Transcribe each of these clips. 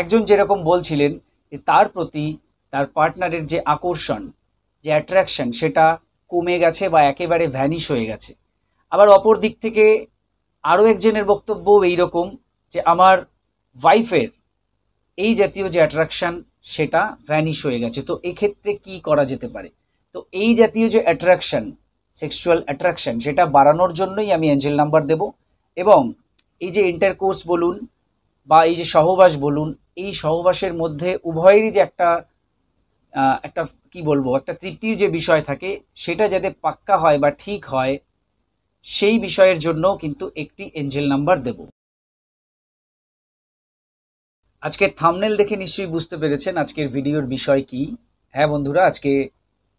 একজন যেরকম বলছিলেন যে তার প্রতি তার পার্টনারের যে আকর্ষণ যে অ্যাট্রাকশন সেটা কমে গেছে বা একেবারে ভ্যানিশ হয়ে গেছে আবার অপর দিক থেকে আরও একজনের বক্তব্য এইরকম যে আমার ওয়াইফের এই জাতীয় যে অ্যাট্রাকশান সেটা ভ্যানিশ হয়ে গেছে তো এক্ষেত্রে কি করা যেতে পারে তো এই জাতীয় যে অ্যাট্রাকশান সেক্সুয়াল অ্যাট্রাকশান সেটা বাড়ানোর জন্যই আমি অ্যাঞ্জেল নাম্বার দেব এবং এই যে ইন্টারকোর্স বলুন বা এই যে সহবাস বলুন এই সহবাসের মধ্যে উভয়েরই যে একটা একটা কি বলবো একটা তৃপ্তির যে বিষয় থাকে সেটা যাতে পাক্কা হয় বা ঠিক হয় সেই বিষয়ের জন্য কিন্তু একটি এঞ্জেল নাম্বার দেব আজকে থামনেল দেখে নিশ্চয়ই বুঝতে পেরেছেন আজকের ভিডিওর বিষয় কি হ্যাঁ বন্ধুরা আজকে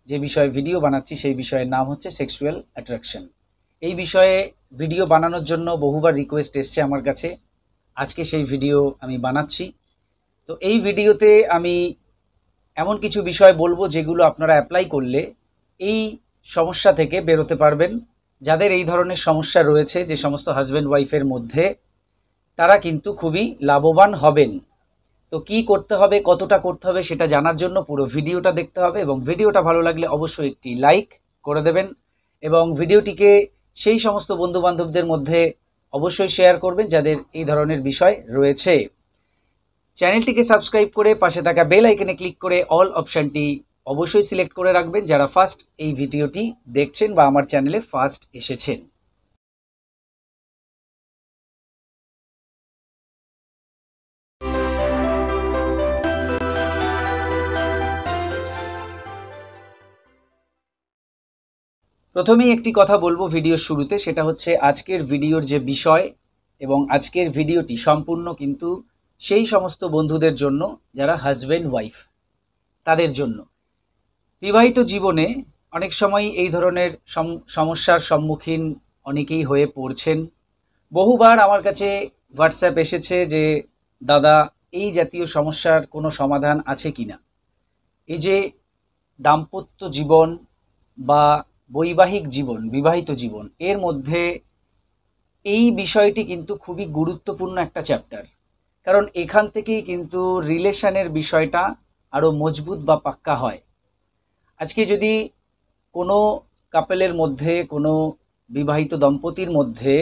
যে বিষয়ে ভিডিও বানাচ্ছি সেই বিষয়ের নাম হচ্ছে সেক্সুয়াল অ্যাট্রাকশন এই বিষয়ে ভিডিও বানানোর জন্য বহুবার রিকোয়েস্ট এসছে আমার কাছে আজকে সেই ভিডিও আমি বানাচ্ছি তো এই ভিডিওতে আমি এমন কিছু বিষয় বলবো যেগুলো আপনারা অ্যাপ্লাই করলে এই সমস্যা থেকে বেরোতে পারবেন যাদের এই ধরনের সমস্যা রয়েছে যে সমস্ত হাজব্যান্ড ওয়াইফের মধ্যে তারা কিন্তু খুবই লাভবান হবেন তো কি করতে হবে কতটা করতে হবে সেটা জানার জন্য পুরো ভিডিওটা দেখতে হবে এবং ভিডিওটা ভালো লাগলে অবশ্যই একটি লাইক করে দেবেন এবং ভিডিওটিকে সেই সমস্ত বন্ধুবান্ধবদের মধ্যে অবশ্যই শেয়ার করবেন যাদের এই ধরনের বিষয় রয়েছে চ্যানেলটিকে সাবস্ক্রাইব করে পাশে থাকা বেল আইকনে ক্লিক করে অল অপশানটি অবশ্যই সিলেক্ট করে রাখবেন যারা ফার্স্ট এই ভিডিওটি দেখছেন বা আমার চ্যানেলে ফার্স্ট এসেছেন প্রথমেই একটি কথা বলবো ভিডিওর শুরুতে সেটা হচ্ছে আজকের ভিডিওর যে বিষয় এবং আজকের ভিডিওটি সম্পূর্ণ কিন্তু সেই সমস্ত বন্ধুদের জন্য যারা হাজব্যান্ড ওয়াইফ তাদের জন্য বিবাহিত জীবনে অনেক সময় এই ধরনের সমস্যার সম্মুখীন অনেকেই হয়ে পড়ছেন বহুবার আমার কাছে হোয়াটসঅ্যাপ এসেছে যে দাদা এই জাতীয় সমস্যার কোনো সমাধান আছে কি না এই যে দাম্পত্য জীবন বা বৈবাহিক জীবন বিবাহিত জীবন এর মধ্যে এই বিষয়টি কিন্তু খুবই গুরুত্বপূর্ণ একটা চ্যাপ্টার কারণ এখান থেকেই কিন্তু রিলেশনের বিষয়টা আরও মজবুত বা পাক্কা হয় আজকে যদি কোনো কাপেলের মধ্যে কোনো বিবাহিত দম্পতির মধ্যে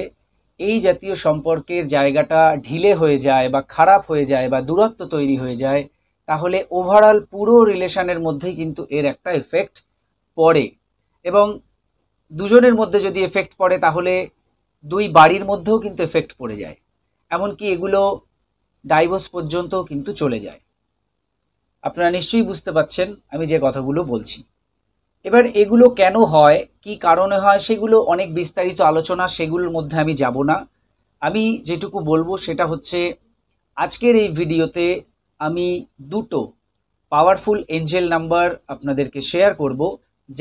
এই জাতীয় সম্পর্কের জায়গাটা ঢিলে হয়ে যায় বা খারাপ হয়ে যায় বা দূরত্ব তৈরি হয়ে যায় তাহলে ওভারঅল পুরো রিলেশনের মধ্যেই কিন্তু এর একটা এফেক্ট পড়ে এবং দুজনের মধ্যে যদি এফেক্ট পড়ে তাহলে দুই বাড়ির মধ্যেও কিন্তু এফেক্ট পড়ে যায় এমনকি এগুলো ডাইভোর্স পর্যন্ত কিন্তু চলে যায় আপনারা নিশ্চয়ই বুঝতে পাচ্ছেন আমি যে কথাগুলো বলছি এবার এগুলো কেন হয় কি কারণে হয় সেগুলো অনেক বিস্তারিত আলোচনা সেগুলোর মধ্যে আমি যাব না আমি যেটুকু বলবো সেটা হচ্ছে আজকের এই ভিডিওতে আমি দুটো পাওয়ারফুল এঞ্জেল নাম্বার আপনাদেরকে শেয়ার করব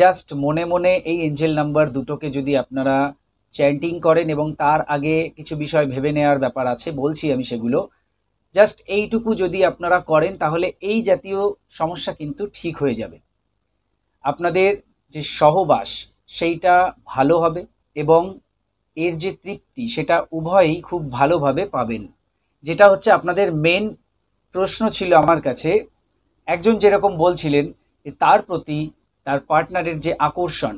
জাস্ট মনে মনে এই এঞ্জেল নাম্বার দুটোকে যদি আপনারা চ্যান্টিং করেন এবং তার আগে কিছু বিষয় ভেবে নেওয়ার ব্যাপার আছে বলছি আমি সেগুলো জাস্ট এইটুকু যদি আপনারা করেন তাহলে এই জাতীয় সমস্যা কিন্তু ঠিক হয়ে যাবে আপনাদের যে সহবাস সেইটা ভালো হবে এবং এর যে তৃপ্তি সেটা উভয়ই খুব ভালোভাবে পাবেন যেটা হচ্ছে আপনাদের মেন প্রশ্ন ছিল আমার কাছে একজন যেরকম বলছিলেন যে তার প্রতি তার পার্টনারের যে আকর্ষণ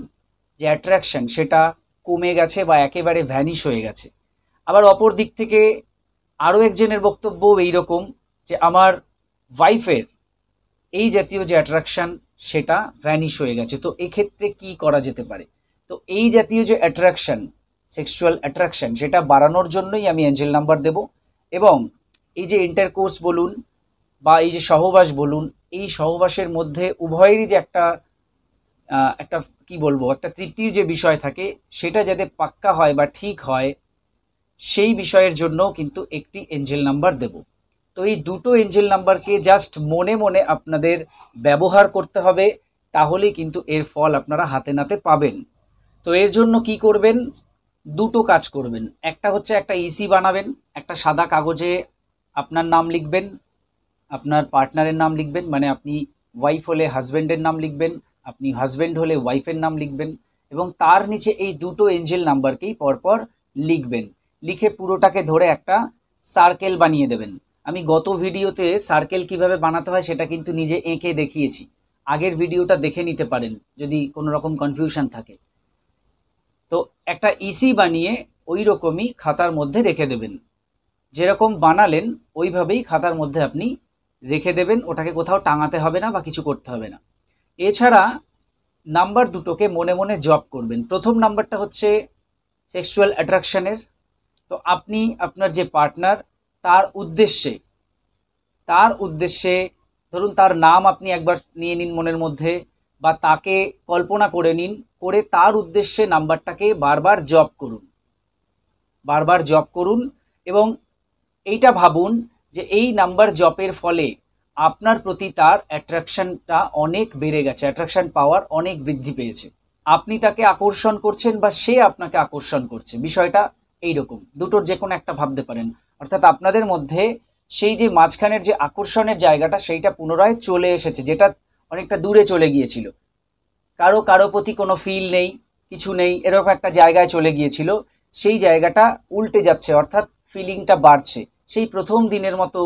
যে অ্যাট্রাকশন সেটা কমে গেছে বা একেবারে ভ্যানিশ হয়ে গেছে আবার অপর দিক থেকে আরও একজনের বক্তব্য এইরকম যে আমার ওয়াইফের এই জাতীয় যে অ্যাট্রাকশান সেটা ভ্যানিশ হয়ে গেছে তো এক্ষেত্রে কি করা যেতে পারে তো এই জাতীয় যে অ্যাট্রাকশান সেক্সুয়াল অ্যাট্রাকশান সেটা বাড়ানোর জন্যই আমি অ্যাঞ্জেল নাম্বার দেব এবং এই যে ইন্টারকোর্স বলুন বা এই যে সহবাস বলুন এই সহবাসের মধ্যে উভয়েরই যে একটা একটা কি বলবো একটা তৃপ্তির যে বিষয় থাকে সেটা যাতে পাক্কা হয় বা ঠিক হয় সেই বিষয়ের জন্য কিন্তু একটি এঞ্জেল নাম্বার দেব তো এই দুটো এঞ্জেল নাম্বারকে জাস্ট মনে মনে আপনাদের ব্যবহার করতে হবে তাহলে কিন্তু এর ফল আপনারা হাতে নাতে পাবেন তো এর জন্য কি করবেন দুটো কাজ করবেন একটা হচ্ছে একটা ইসি e বানাবেন একটা সাদা কাগজে আপনার নাম লিখবেন আপনার পার্টনারের নাম লিখবেন মানে আপনি ওয়াইফ হলে হাজব্যান্ডের নাম লিখবেন আপনি হাজব্যান্ড হলে ওয়াইফের নাম লিখবেন এবং তার নিচে এই দুটো এঞ্জেল নাম্বারকেই পরপর লিখবেন লিখে পুরোটাকে ধরে একটা সার্কেল বানিয়ে দেবেন আমি গত ভিডিওতে সার্কেল কিভাবে বানাতে হয় সেটা কিন্তু নিজে এঁকে দেখিয়েছি আগের ভিডিওটা দেখে নিতে পারেন যদি কোনো রকম কনফিউশন থাকে তো একটা ইসি e বানিয়ে ওই রকমই খাতার মধ্যে রেখে দেবেন যেরকম বানালেন ওইভাবেই খাতার মধ্যে আপনি রেখে দেবেন ওটাকে কোথাও টাঙাতে হবে না বা কিছু করতে হবে না এছাড়া নাম্বার দুটোকে মনে মনে জব করবেন প্রথম নাম্বারটা হচ্ছে সেক্সুয়াল অ্যাট্রাকশানের তো আপনি আপনার যে পার্টনার তার উদ্দেশ্যে তার উদ্দেশ্যে ধরুন তার নাম আপনি একবার নিয়ে নিন মনের মধ্যে বা তাকে কল্পনা করে নিন করে তার উদ্দেশ্যে নাম্বারটাকে বারবার জব করুন বারবার জব করুন এবং এইটা ভাবুন যে এই নাম্বার জপের ফলে আপনার প্রতি তার অ্যাট্রাকশনটা অনেক বেড়ে গেছে অ্যাট্রাকশন পাওয়ার অনেক বৃদ্ধি পেয়েছে আপনি তাকে আকর্ষণ করছেন বা সে আপনাকে আকর্ষণ করছে বিষয়টা এইরকম দুটোর যে কোনো একটা ভাবতে পারেন অর্থাৎ আপনাদের মধ্যে সেই যে মাঝখানের যে আকর্ষণের জায়গাটা সেইটা পুনরায় চলে এসেছে যেটা অনেকটা দূরে চলে গিয়েছিল কারো কারো প্রতি কোনো ফিল নেই কিছু নেই এরকম একটা জায়গায় চলে গিয়েছিল সেই জায়গাটা উল্টে যাচ্ছে অর্থাৎ ফিলিংটা বাড়ছে সেই প্রথম দিনের মতো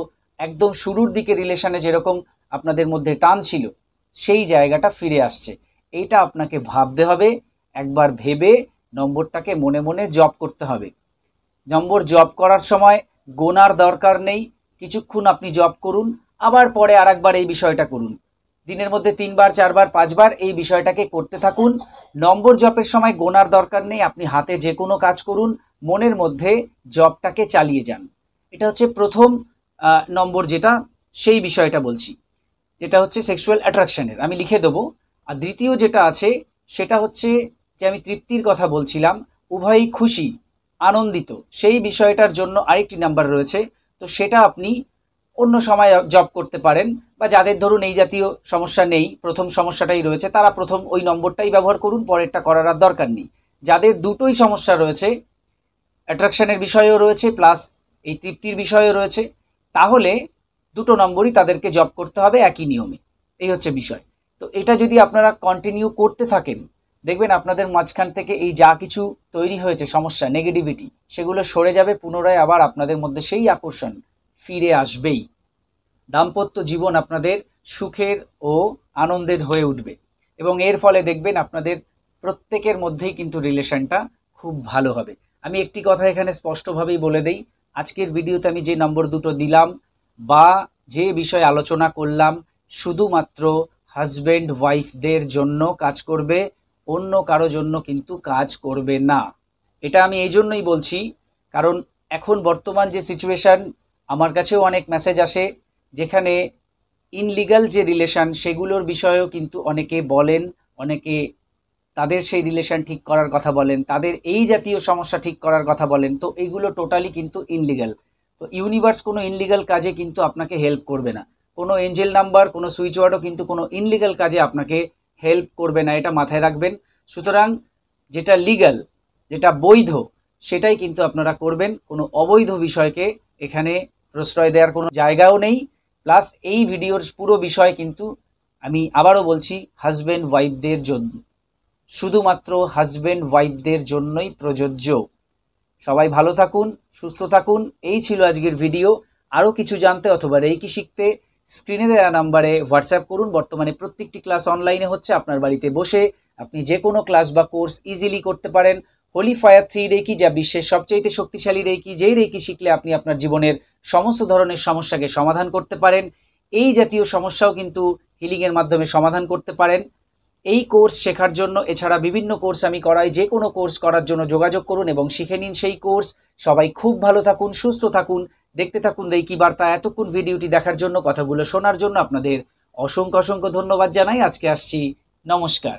একদম শুরুর দিকে রিলেশনে যেরকম আপনাদের মধ্যে টান ছিল সেই জায়গাটা ফিরে আসছে এইটা আপনাকে ভাবতে হবে একবার ভেবে নম্বরটাকে মনে মনে জব করতে হবে নম্বর জব করার সময় গোনার দরকার নেই কিছুক্ষণ আপনি জব করুন আবার পরে আরেকবার এই বিষয়টা করুন দিনের মধ্যে তিনবার চারবার পাঁচবার এই বিষয়টাকে করতে থাকুন নম্বর জপের সময় গোনার দরকার নেই আপনি হাতে যে কোনো কাজ করুন মনের মধ্যে জবটাকে চালিয়ে যান এটা হচ্ছে প্রথম নম্বর যেটা সেই বিষয়টা বলছি যেটা হচ্ছে সেক্সুয়াল অ্যাট্রাকশানের আমি লিখে দেবো আর দ্বিতীয় যেটা আছে সেটা হচ্ছে যে আমি তৃপ্তির কথা বলছিলাম উভয়ই খুশি আনন্দিত সেই বিষয়টার জন্য আরেকটি নাম্বার রয়েছে তো সেটা আপনি অন্য সময় জব করতে পারেন বা যাদের ধরুন এই জাতীয় সমস্যা নেই প্রথম সমস্যাটাই রয়েছে তারা প্রথম ওই নম্বরটাই ব্যবহার করুন পরেরটা করার আর দরকার নেই যাদের দুটোই সমস্যা রয়েছে অ্যাট্রাকশানের বিষয়ও রয়েছে প্লাস এই তৃপ্তির বিষয়ও রয়েছে তাহলে দুটো নম্বরই তাদেরকে জব করতে হবে একই নিয়মে এই হচ্ছে বিষয় তো এটা যদি আপনারা কন্টিনিউ করতে থাকেন দেখবেন আপনাদের মাঝখান থেকে এই যা কিছু তৈরি হয়েছে সমস্যা নেগেটিভিটি সেগুলো সরে যাবে পুনরায় আবার আপনাদের মধ্যে সেই আকর্ষণ ফিরে আসবেই দাম্পত্য জীবন আপনাদের সুখের ও আনন্দের হয়ে উঠবে এবং এর ফলে দেখবেন আপনাদের প্রত্যেকের মধ্যেই কিন্তু রিলেশনটা খুব ভালো হবে আমি একটি কথা এখানে স্পষ্টভাবেই বলে দেই আজকের ভিডিওতে আমি যে নম্বর দুটো দিলাম বা যে বিষয়ে আলোচনা করলাম শুধুমাত্র হাজব্যান্ড ওয়াইফদের জন্য কাজ করবে অন্য কারো জন্য কিন্তু কাজ করবে না এটা আমি এই জন্যই বলছি কারণ এখন বর্তমান যে সিচুয়েশান আমার কাছেও অনেক মেসেজ আসে যেখানে ইনলিগাল যে রিলেশান সেগুলোর বিষয়েও কিন্তু অনেকে বলেন অনেকে তাদের সেই রিলেশান ঠিক করার কথা বলেন তাদের এই জাতীয় সমস্যা ঠিক করার কথা বলেন তো এইগুলো টোটালি কিন্তু ইনলিগাল তো ইউনিভার্স কোনো ইনলিগাল কাজে কিন্তু আপনাকে হেল্প করবে না কোনো এঞ্জেল নাম্বার কোনো সুইচ কিন্তু কোনো ইনলিগাল কাজে আপনাকে হেল্প করবে না এটা মাথায় রাখবেন সুতরাং যেটা লিগাল যেটা বৈধ সেটাই কিন্তু আপনারা করবেন কোনো অবৈধ বিষয়কে এখানে প্রশ্রয় দেওয়ার কোনো জায়গাও নেই প্লাস এই ভিডিওর পুরো বিষয় কিন্তু আমি আবারও বলছি হাজব্যান্ড ওয়াইফদের জন্য শুধুমাত্র হাজব্যান্ড ওয়াইফদের জন্যই প্রযোজ্য সবাই ভালো থাকুন সুস্থ থাকুন এই ছিল আজকের ভিডিও আরও কিছু জানতে অথবা রেইকি শিখতে স্ক্রিনে দেওয়া নাম্বারে হোয়াটসঅ্যাপ করুন বর্তমানে প্রত্যেকটি ক্লাস অনলাইনে হচ্ছে আপনার বাড়িতে বসে আপনি যে কোনো ক্লাস বা কোর্স ইজিলি করতে পারেন হোলি ফায়ার থ্রি রেকি যা বিশ্বের সবচেয়ে শক্তিশালী রেকি যেই রেকি শিখলে আপনি আপনার জীবনের সমস্ত ধরনের সমস্যাকে সমাধান করতে পারেন এই জাতীয় সমস্যাও কিন্তু হিলিংয়ের মাধ্যমে সমাধান করতে পারেন এই কোর্স শেখার জন্য এছাড়া বিভিন্ন কোর্স আমি করাই যে কোনো কোর্স করার জন্য যোগাযোগ করুন এবং শিখে নিন সেই কোর্স সবাই খুব ভালো থাকুন সুস্থ থাকুন দেখতে থাকুন রেকি বার্তা এতক্ষণ ভিডিওটি দেখার জন্য কথাগুলো শোনার জন্য আপনাদের অসংখ্য অসংখ্য ধন্যবাদ জানাই আজকে আসছি নমস্কার